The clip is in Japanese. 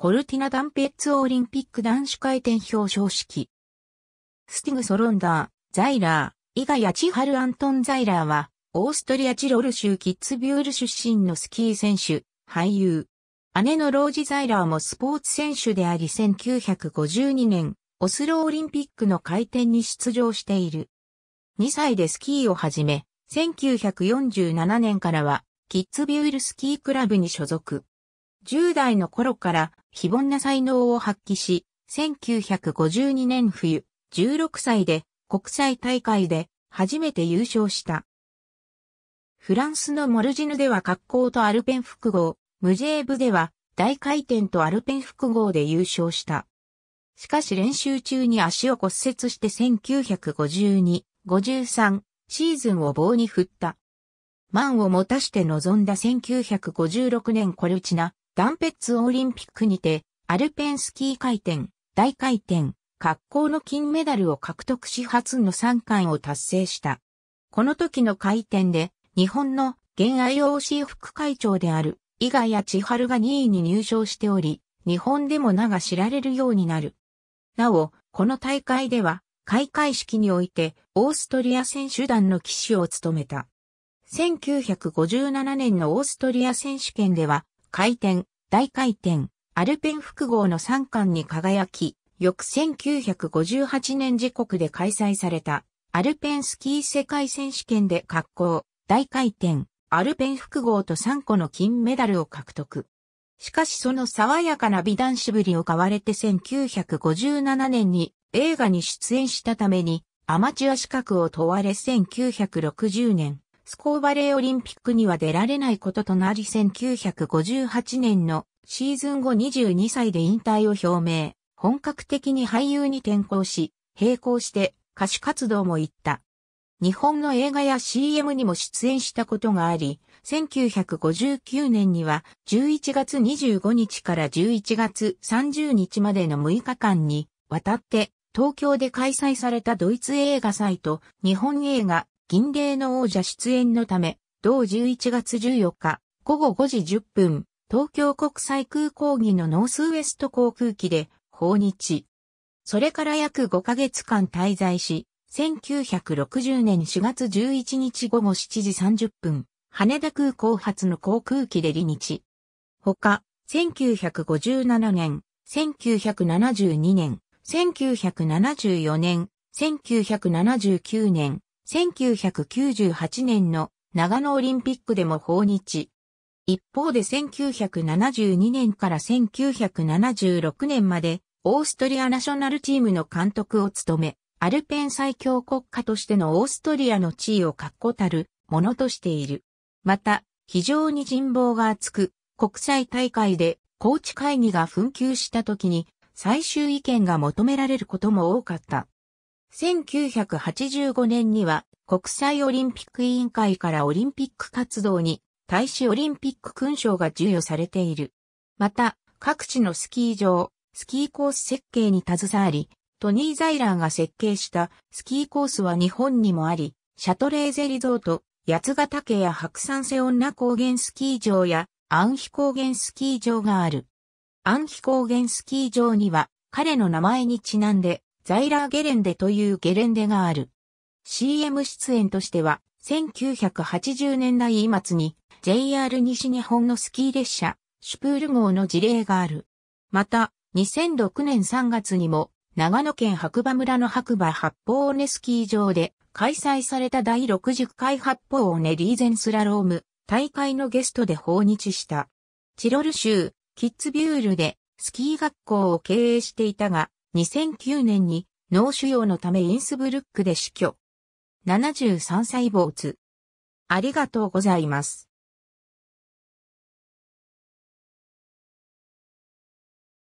コルティナ・ダンペッツオリンピック男子回転表彰式。スティグ・ソロンダー、ザイラー、イガヤ・チハル・アントン・ザイラーは、オーストリア・チロル州キッズ・ビュール出身のスキー選手、俳優。姉のロージ・ザイラーもスポーツ選手であり1952年、オスロオリンピックの回転に出場している。2歳でスキーを始め、1947年からは、キッズビュールスキークラブに所属。10代の頃から非凡な才能を発揮し、1952年冬、16歳で国際大会で初めて優勝した。フランスのモルジヌでは格好とアルペン複合、ムジェーブでは大回転とアルペン複合で優勝した。しかし練習中に足を骨折して1952、53シーズンを棒に振った。満を持たして臨んだ1956年コルチナダンペッツオリンピックにて、アルペンスキー回転、大回転、格好の金メダルを獲得し初の3冠を達成した。この時の回転で、日本の現 IOC 副会長である、伊賀谷千春が2位に入賞しており、日本でも名が知られるようになる。なお、この大会では、開会式において、オーストリア選手団の騎手を務めた。1957年のオーストリア選手権では、回転、大回転、アルペン複合の3冠に輝き、翌1958年時刻で開催された、アルペンスキー世界選手権で滑降、大回転、アルペン複合と3個の金メダルを獲得。しかしその爽やかな美男子ぶりを買われて1957年に映画に出演したためにアマチュア資格を問われ1960年スコーバレーオリンピックには出られないこととなり1958年のシーズン後22歳で引退を表明、本格的に俳優に転向し、並行して歌手活動も行った。日本の映画や CM にも出演したことがあり、1959年には11月25日から11月30日までの6日間に渡って東京で開催されたドイツ映画祭と日本映画銀霊の王者出演のため、同11月14日、午後5時10分、東京国際空港議のノースウエスト航空機で訪日。それから約5ヶ月間滞在し、1960年4月11日午後7時30分、羽田空港発の航空機で離日。ほか、1957年、1972年、1974年、1979年、1998年の長野オリンピックでも訪日。一方で1972年から1976年までオーストリアナショナルチームの監督を務め、アルペン最強国家としてのオーストリアの地位を確固たるものとしている。また、非常に人望が厚く、国際大会でコーチ会議が紛糾した時に最終意見が求められることも多かった。1985年には国際オリンピック委員会からオリンピック活動に大使オリンピック勲章が授与されている。また、各地のスキー場、スキーコース設計に携わり、トニー・ザイラーが設計したスキーコースは日本にもあり、シャトレーゼリゾート、八ヶ岳や白山瀬女高原スキー場や安比高原スキー場がある。安比高原スキー場には彼の名前にちなんでザイラーゲレンデというゲレンデがある。CM 出演としては、1980年代末に JR 西日本のスキー列車、シュプール号の事例がある。また、2006年3月にも、長野県白馬村の白馬八方尾根スキー場で開催された第60回八方尾根リーゼンスラローム大会のゲストで訪日した。チロル州、キッズビュールでスキー学校を経営していたが、2009年に脳腫瘍のためインスブルックで死去。73歳坊主。ありがとうございます。